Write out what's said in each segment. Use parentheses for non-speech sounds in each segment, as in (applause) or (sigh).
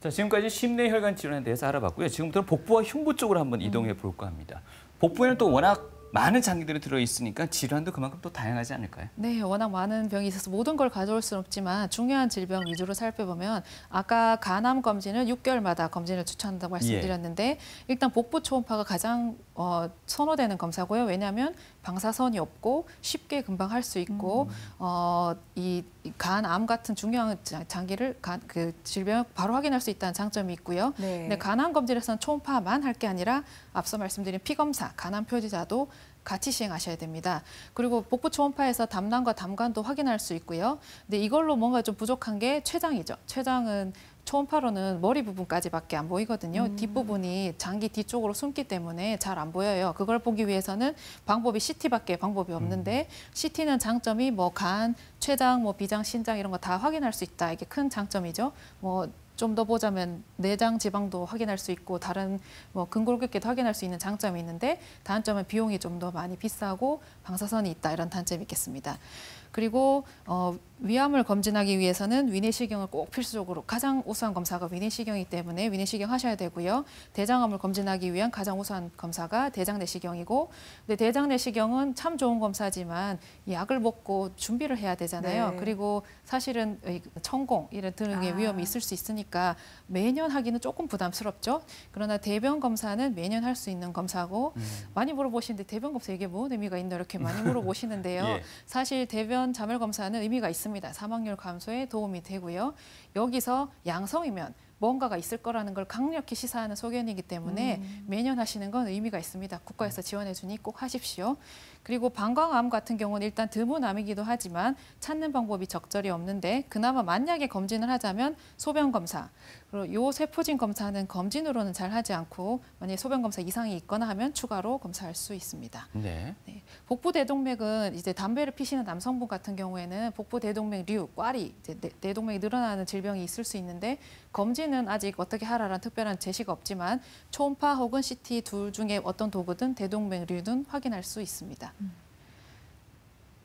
자, 지금까지 심내 혈관 질환에 대해서 알아봤고요. 지금부터는 복부와 흉부 쪽으로 한번 이동해 볼까 합니다. 복부에는 또 워낙 많은 장기들이 들어있으니까 질환도 그만큼 또 다양하지 않을까요? 네, 워낙 많은 병이 있어서 모든 걸 가져올 수는 없지만 중요한 질병 위주로 살펴보면 아까 간암 검진을 6개월마다 검진을 추천한다고 예. 말씀드렸는데 예. 일단 복부 초음파가 가장 어, 선호되는 검사고요. 왜냐하면 방사선이 없고 쉽게 금방 할 수 있고 음. 어, 이간암 같은 중요한 장기를 간, 그 질병 바로 확인할 수 있다는 장점이 있고요. 네. 근데 간암 검진에서는 초음파만 할 게 아니라 앞서 말씀드린 피검사, 간암 표지자도 같이 시행하셔야 됩니다. 그리고 복부 초음파에서 담낭과 담관도 확인할 수 있고요. 근데 이걸로 뭔가 좀 부족한 게 췌장이죠. 췌장은 초음파로는 머리 부분까지밖에 안 보이거든요. 음. 뒷부분이 장기 뒤쪽으로 숨기 때문에 잘 안 보여요. 그걸 보기 위해서는 방법이 CT밖에 방법이 없는데 음. CT는 장점이 뭐 간, 췌장, 뭐 비장, 신장 이런 거 다 확인할 수 있다. 이게 큰 장점이죠. 뭐 좀더 보자면 내장 지방도 확인할 수 있고 다른 뭐 근골격계도 확인할 수 있는 장점이 있는데 단점은 비용이 좀 더 많이 비싸고 방사선이 있다 이런 단점이 있겠습니다. 그리고 어, 위암을 검진하기 위해서는 위내시경을 꼭 필수적으로 가장 우수한 검사가 위내시경이기 때문에 위내시경 하셔야 되고요. 대장암을 검진하기 위한 가장 우수한 검사가 대장내시경이고 근데 대장내시경은 참 좋은 검사지만 약을 먹고 준비를 해야 되잖아요. 네. 그리고 사실은 천공 이런 등의 아. 위험이 있을 수 있으니까 매년 하기는 조금 부담스럽죠. 그러나 대변 검사는 매년 할 수 있는 검사고 음. 많이 물어보시는데 대변 검사 이게 뭔 의미가 있나 이렇게 많이 물어보시는데요. (laughs) 예. 사실 대변 자멸 검사는 의미가 있습니다. 있습니다. 사망률 감소에 도움이 되고요. 여기서 양성이면 뭔가가 있을 거라는 걸 강력히 시사하는 소견이기 때문에 음. 매년 하시는 건 의미가 있습니다. 국가에서 음. 지원해 주니 꼭 하십시오. 그리고 방광암 같은 경우는 일단 드문암이기도 하지만 찾는 방법이 적절히 없는데 그나마 만약에 검진을 하자면 소변 검사 그리고 요 세포진 검사는 검진으로는 잘 하지 않고 만약에 소변 검사 이상이 있거나 하면 추가로 검사할 수 있습니다. 네. 네. 복부 대동맥은 이제 담배를 피시는 남성분 같은 경우에는 복부 대동맥 류, 꽈리, 이제 내, 대동맥이 늘어나는 질병이 있을 수 있는데 검진 CT는 아직 어떻게 하라라는 특별한 제시가 없지만 초음파 혹은 CT 둘 중에 어떤 도구든 대동맥류든 확인할 수 있습니다.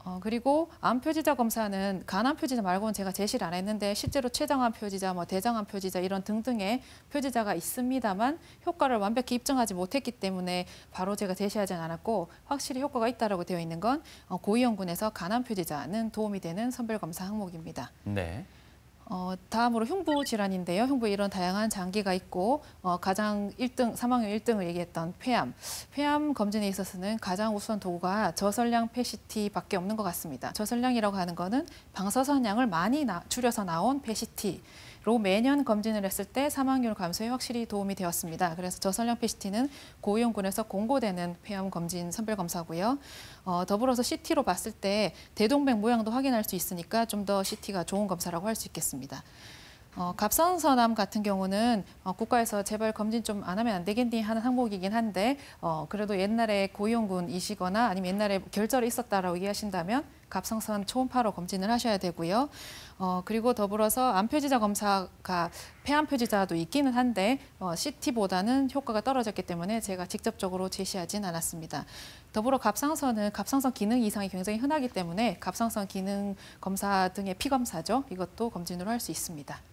어, 그리고 암 표지자 검사는 간암 표지자 말고는 제가 제시를 안 했는데 실제로 췌장암 표지자, 뭐 대장암 표지자 이런 등등의 표지자가 있습니다만 효과를 완벽히 입증하지 못했기 때문에 바로 제가 제시하지 않았고 확실히 효과가 있다라 되어 있는 건 어, 고위험군에서 간암 표지자는 도움이 되는 선별 검사 항목입니다. 네. 어, 다음으로 흉부 질환인데요. 흉부에 이런 다양한 장기가 있고 어, 가장 1등, 사망률 1등을 얘기했던 폐암. 폐암 검진에 있어서는 가장 우수한 도구가 저설량 페시티밖에 없는 것 같습니다. 저설량이라고 하는 거는 방사선량을 많이 나, 줄여서 나온 페시티. 로 매년 검진을 했을 때 사망률 감소에 확실히 도움이 되었습니다. 그래서 저설령 PCT는 고위험군에서 공고되는 폐암 검진 선별 검사고요. 어, 더불어서 CT로 봤을 때 대동맥 모양도 확인할 수 있으니까 좀 더 CT가 좋은 검사라고 할 수 있겠습니다. 어, 갑상선암 같은 경우는 어, 국가에서 제발 검진 좀 안 하면 안 되겠니 하는 항목이긴 한데 어, 그래도 옛날에 고위험군이시거나 아니면 옛날에 결절이 있었다라고 이해하신다면 갑상선 초음파로 검진을 하셔야 되고요. 어, 그리고 더불어서 암표지자 검사가 폐암표지자도 있기는 한데 어, CT보다는 효과가 떨어졌기 때문에 제가 직접적으로 제시하진 않았습니다. 더불어 갑상선은 갑상선 기능 이상이 굉장히 흔하기 때문에 갑상선 기능 검사 등의 피검사죠. 이것도 검진으로 할 수 있습니다.